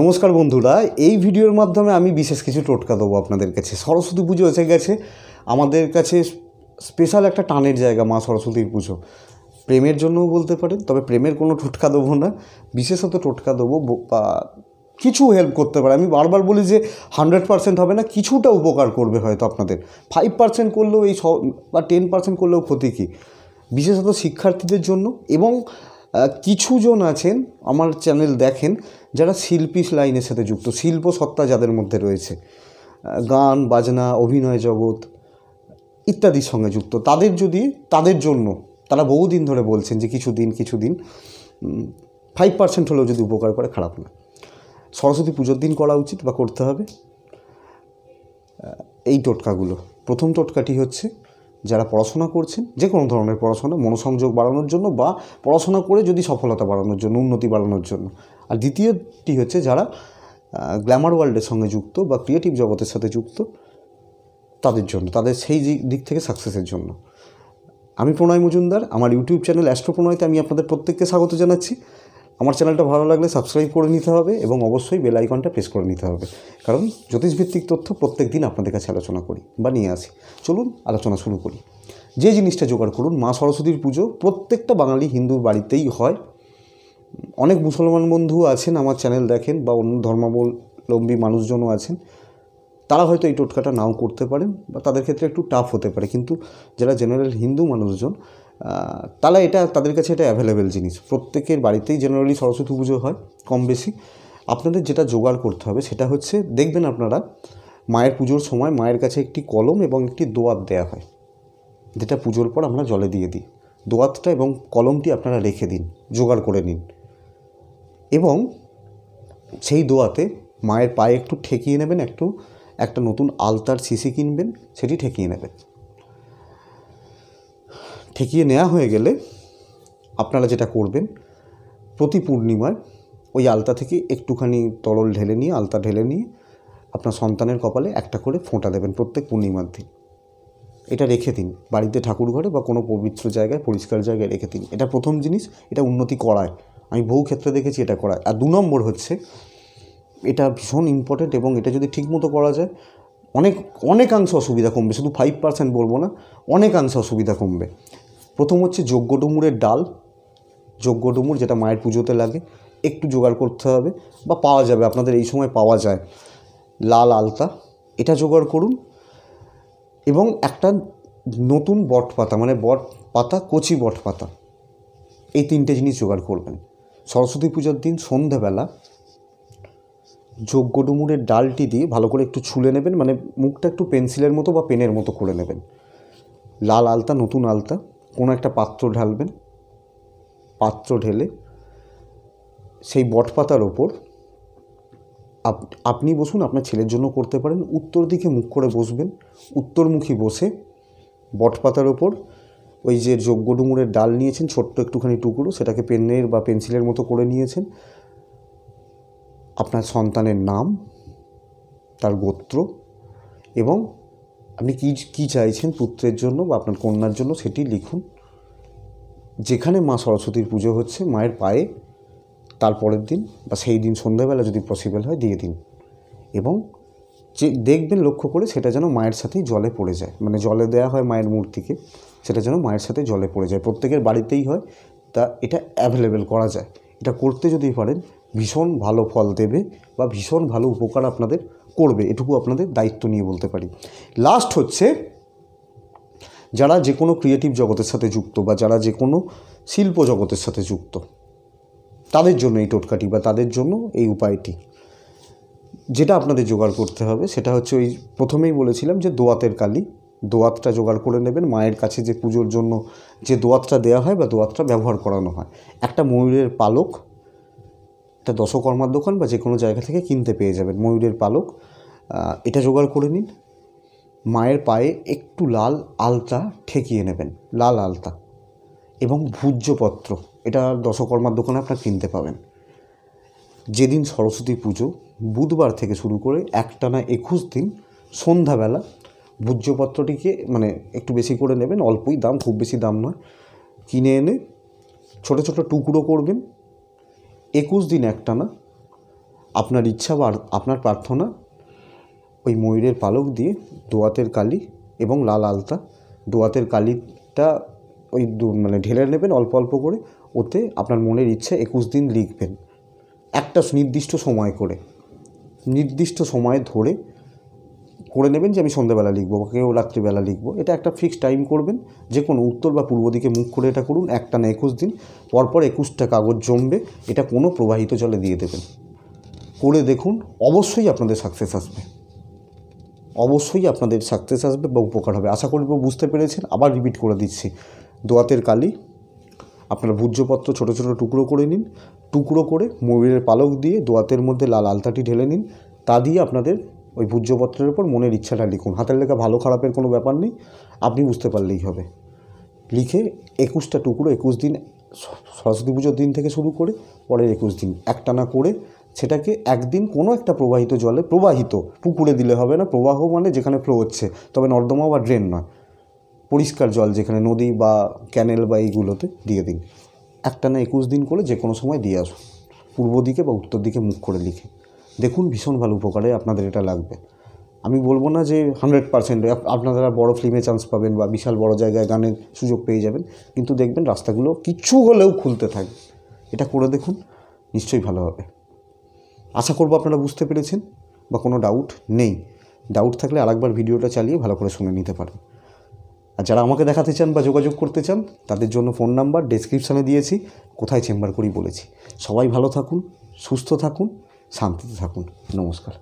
নমস্কার বন্ধুরা এই ভিডিওর মাধ্যমে আমি বিশেষ কিছু টোটকা দেবো আপনাদের কাছে সরস্বতী পুজো এসে গেছে আমাদের কাছে স্পেশাল একটা টানের জায়গা মা সরস্বতীর পুজো প্রেমের জন্যও বলতে পারেন তবে প্রেমের কোনো টোটকা দেবো না বিশেষত টোটকা দেবো বা কিছু হেল্প করতে পারে আমি বারবার বলি যে হান্ড্রেড পার্সেন্ট হবে না কিছুটা উপকার করবে হয়তো আপনাদের ফাইভ পার্সেন্ট করলেও এই স বা টেন পার্সেন্ট করলেও ক্ষতি কী বিশেষত শিক্ষার্থীদের জন্য এবং কিছু জন আছেন আমার চ্যানেল দেখেন যারা শিল্পী লাইনের সাথে যুক্ত শিল্প সত্তা যাদের মধ্যে রয়েছে গান বাজনা অভিনয় জগৎ ইত্যাদির সঙ্গে যুক্ত তাদের যদি তাদের জন্য তারা বহুদিন ধরে বলছেন যে কিছু দিন কিছু দিন ফাইভ পার্সেন্ট হলেও যদি উপকার করে খারাপ না সরস্বতী পুজোর দিন করা উচিত বা করতে হবে এই টোটকাগুলো প্রথম টোটকাটি হচ্ছে যারা পড়াশোনা করছেন যে কোনো ধরনের পড়াশোনা মনোসংযোগ বাড়ানোর জন্য বা পড়াশোনা করে যদি সফলতা বাড়ানোর জন্য উন্নতি বাড়ানোর জন্য আর দ্বিতীয়টি হচ্ছে যারা গ্ল্যামার ওয়ার্ল্ডের সঙ্গে যুক্ত বা ক্রিয়েটিভ জগতের সাথে যুক্ত তাদের জন্য তাদের সেই দিক থেকে সাকসেসের জন্য আমি প্রণয় মজুমদার আমার ইউটিউব চ্যানেল অ্যাস্ট্রো প্রণয়তে আমি আপনাদের প্রত্যেককে স্বাগত জানাচ্ছি আমার চ্যানেলটা ভালো লাগলে সাবস্ক্রাইব করে নিতে হবে এবং অবশ্যই বেল আইকনটা প্রেস করে নিতে হবে কারণ জ্যোতিষভিত্তিক তথ্য প্রত্যেক দিন আপনাদের কাছে আলোচনা করি বা নিয়ে আসি চলুন আলোচনা শুরু করি যে জিনিসটা জোগাড় করুন মা সরস্বতীর পুজো প্রত্যেকটা বাঙালি হিন্দুর বাড়িতেই হয় অনেক মুসলমান বন্ধু আছেন আমার চ্যানেল দেখেন বা অন্য ধর্মাবলম্বী মানুষজনও আছেন তারা হয়তো এই টোটকাটা নাও করতে পারেন বা তাদের ক্ষেত্রে একটু টাফ হতে পারে কিন্তু যারা জেনারেল হিন্দু মানুষজন তাহলে এটা তাদের কাছে এটা অ্যাভেলেবেল জিনিস প্রত্যেকের বাড়িতেই জেনারেলি সরস্বতী পুজো হয় কম বেশি আপনাদের যেটা জোগাড় করতে হবে সেটা হচ্ছে দেখবেন আপনারা মায়ের পুজোর সময় মায়ের কাছে একটি কলম এবং একটি দোয়াত দেয়া হয় যেটা পুজোর পর আমরা জলে দিয়ে দিই দোয়াতটা এবং কলমটি আপনারা রেখে দিন জোগাড় করে নিন এবং সেই দোয়াতে মায়ের পায়ে একটু ঠেকিয়ে নেবেন একটু একটা নতুন আলতার শিশি কিনবেন সেটি ঠেকিয়ে নেবেন ঠেকিয়ে নেওয়া হয়ে গেলে আপনারা যেটা করবেন প্রতি পূর্ণিমায় ওই আলতা থেকে একটুখানি তরল ঢেলে নিয়ে আলতা ঢেলে নিয়ে আপনার সন্তানের কপালে একটা করে ফোঁটা দেবেন প্রত্যেক পূর্ণিমার দিন এটা রেখে দিন বাড়িতে ঠাকুর ঘরে বা কোনো পবিত্র জায়গায় পরিষ্কার জায়গায় রেখে দিন এটা প্রথম জিনিস এটা উন্নতি করায় আমি বহু ক্ষেত্রে দেখেছি এটা করায় আর দু নম্বর হচ্ছে এটা ভীষণ ইম্পর্ট্যান্ট এবং এটা যদি ঠিকমতো করা যায় অনেক অনেকাংশ অসুবিধা কমবে শুধু ফাইভ পার্সেন্ট বলবো না অনেকাংশ অসুবিধা কমবে প্রথম হচ্ছে যজ্ঞ ডুমুরের ডাল যজ্ঞ ডুমুর যেটা মায়ের পুজোতে লাগে একটু জোগাড় করতে হবে বা পাওয়া যাবে আপনাদের এই সময় পাওয়া যায় লাল আলতা এটা জোগাড় করুন এবং একটা নতুন বট পাতা মানে বট পাতা কচি বট পাতা এই তিনটে জিনিস জোগাড় করবেন সরস্বতী পূজার দিন সন্ধেবেলা যজ্ঞ ডুমুরের ডালটি দিয়ে ভালো করে একটু ছুলে নেবেন মানে মুখটা একটু পেন্সিলের মতো বা পেনের মতো করে নেবেন লাল আলতা নতুন আলতা কোনো একটা পাত্র ঢালবেন পাত্র ঢেলে সেই বটপাতার ওপর আপ আপনি বসুন আপনার ছেলের জন্য করতে পারেন উত্তর দিকে মুখ করে বসবেন উত্তরমুখী বসে বটপাতার ওপর ওই যে যজ্ঞ ডুমুরের ডাল নিয়েছেন ছোট্ট একটুখানি টুকরো সেটাকে পেনের বা পেন্সিলের মতো করে নিয়েছেন আপনার সন্তানের নাম তার গোত্র এবং আপনি কি কি চাইছেন পুত্রের জন্য বা আপনার কন্যার জন্য সেটি লিখুন যেখানে মা সরস্বতীর পুজো হচ্ছে মায়ের পায়ে তারপরের দিন বা সেই দিন সন্ধ্যাবেলা যদি পসিবল হয় দিয়ে দিন এবং যে দেখবেন লক্ষ্য করে সেটা যেন মায়ের সাথেই জলে পড়ে যায় মানে জলে দেওয়া হয় মায়ের মূর্তিকে সেটা যেন মায়ের সাথে জলে পড়ে যায় প্রত্যেকের বাড়িতেই হয় তা এটা অ্যাভেলেবেল করা যায় এটা করতে যদি পারেন ভীষণ ভালো ফল দেবে বা ভীষণ ভালো উপকার আপনাদের করবে এটুকু আপনাদের দায়িত্ব নিয়ে বলতে পারি লাস্ট হচ্ছে যারা যে কোনো ক্রিয়েটিভ জগতের সাথে যুক্ত বা যারা যে কোনো শিল্প জগতের সাথে যুক্ত তাদের জন্য এই টোটকাটি বা তাদের জন্য এই উপায়টি যেটা আপনাদের জোগাড় করতে হবে সেটা হচ্ছে ওই প্রথমেই বলেছিলাম যে দোয়াতের কালি দোয়াতটা জোগাড় করে নেবেন মায়ের কাছে যে পুজোর জন্য যে দোয়াতটা দেওয়া হয় বা দোয়াতটা ব্যবহার করানো হয় একটা ময়ূরের পালক এটা দশকর্মার দোকান বা যে কোনো জায়গা থেকে কিনতে পেয়ে যাবেন ময়ূরের পালক এটা জোগাড় করে নিন মায়ের পায়ে একটু লাল আলতা ঠেকিয়ে নেবেন লাল আলতা এবং ভূজ্যপত্র এটা দশকর্মার দোকানে আপনারা কিনতে পাবেন যেদিন সরস্বতী পুজো বুধবার থেকে শুরু করে একটানা একুশ দিন সন্ধ্যাবেলা ভূজ্যপত্রটিকে মানে একটু বেশি করে নেবেন অল্পই দাম খুব বেশি দাম নয় কিনে এনে ছোটো ছোটো টুকরো করবেন একুশ দিন একটা না আপনার ইচ্ছা বা আপনার প্রার্থনা ওই ময়ূরের পালক দিয়ে দোয়াতের কালি এবং লাল আলতা দোয়াতের কালিটা ওই মানে ঢেলে নেবেন অল্প অল্প করে ওতে আপনার মনের ইচ্ছা একুশ দিন লিখবেন একটা নির্দিষ্ট সময় করে নির্দিষ্ট সময় ধরে করে নেবেন যে আমি সন্ধ্যাবেলা লিখবো বা কেউ রাত্রিবেলা লিখবো এটা একটা ফিক্সড টাইম করবেন যে কোনো উত্তর বা পূর্ব দিকে মুখ করে এটা করুন একটা না একুশ দিন পরপর একুশটা কাগজ জমবে এটা কোনো প্রবাহিত জলে দিয়ে দেবেন করে দেখুন অবশ্যই আপনাদের সাকসেস আসবে অবশ্যই আপনাদের সাকসেস আসবে বা উপকার হবে আশা করব বুঝতে পেরেছেন আবার রিপিট করে দিচ্ছি দোয়াতের কালি আপনার ভূজ্যপত্র ছোটো ছোটো টুকরো করে নিন টুকরো করে ময়ূরের পালক দিয়ে দোয়াতের মধ্যে লাল আলতাটি ঢেলে নিন তা দিয়ে আপনাদের ওই ভূজ্যপত্রের উপর মনের ইচ্ছাটা লিখুন হাতের লেখা ভালো খারাপের কোনো ব্যাপার নেই আপনি বুঝতে পারলেই হবে লিখে একুশটা টুকরো একুশ দিন সরস্বতী পুজোর দিন থেকে শুরু করে পরের একুশ দিন একটানা করে সেটাকে একদিন কোনো একটা প্রবাহিত জলে প্রবাহিত পুকুরে দিলে হবে না প্রবাহ মানে যেখানে ফ্লো হচ্ছে তবে নর্দমা বা ড্রেন নয় পরিষ্কার জল যেখানে নদী বা ক্যানেল বা এইগুলোতে দিয়ে দিন একটানা একুশ দিন করে যে কোনো সময় দিয়ে আসুন পূর্ব দিকে বা উত্তর দিকে মুখ করে লিখে দেখুন ভীষণ ভালো উপকারে আপনাদের এটা লাগবে আমি বলবো না যে হান্ড্রেড পার্সেন্ট আপনারা বড় ফিল্মে চান্স পাবেন বা বিশাল বড় জায়গায় গানের সুযোগ পেয়ে যাবেন কিন্তু দেখবেন রাস্তাগুলো কিছু হলেও খুলতে থাকবে এটা করে দেখুন নিশ্চয়ই ভালো হবে আশা করবো আপনারা বুঝতে পেরেছেন বা কোনো ডাউট নেই ডাউট থাকলে আরেকবার ভিডিওটা চালিয়ে ভালো করে শুনে নিতে পারেন আর যারা আমাকে দেখাতে চান বা যোগাযোগ করতে চান তাদের জন্য ফোন নাম্বার ডেসক্রিপশানে দিয়েছি কোথায় চেম্বার করি বলেছি সবাই ভালো থাকুন সুস্থ থাকুন শান্তিতে থাকুন নমস্কার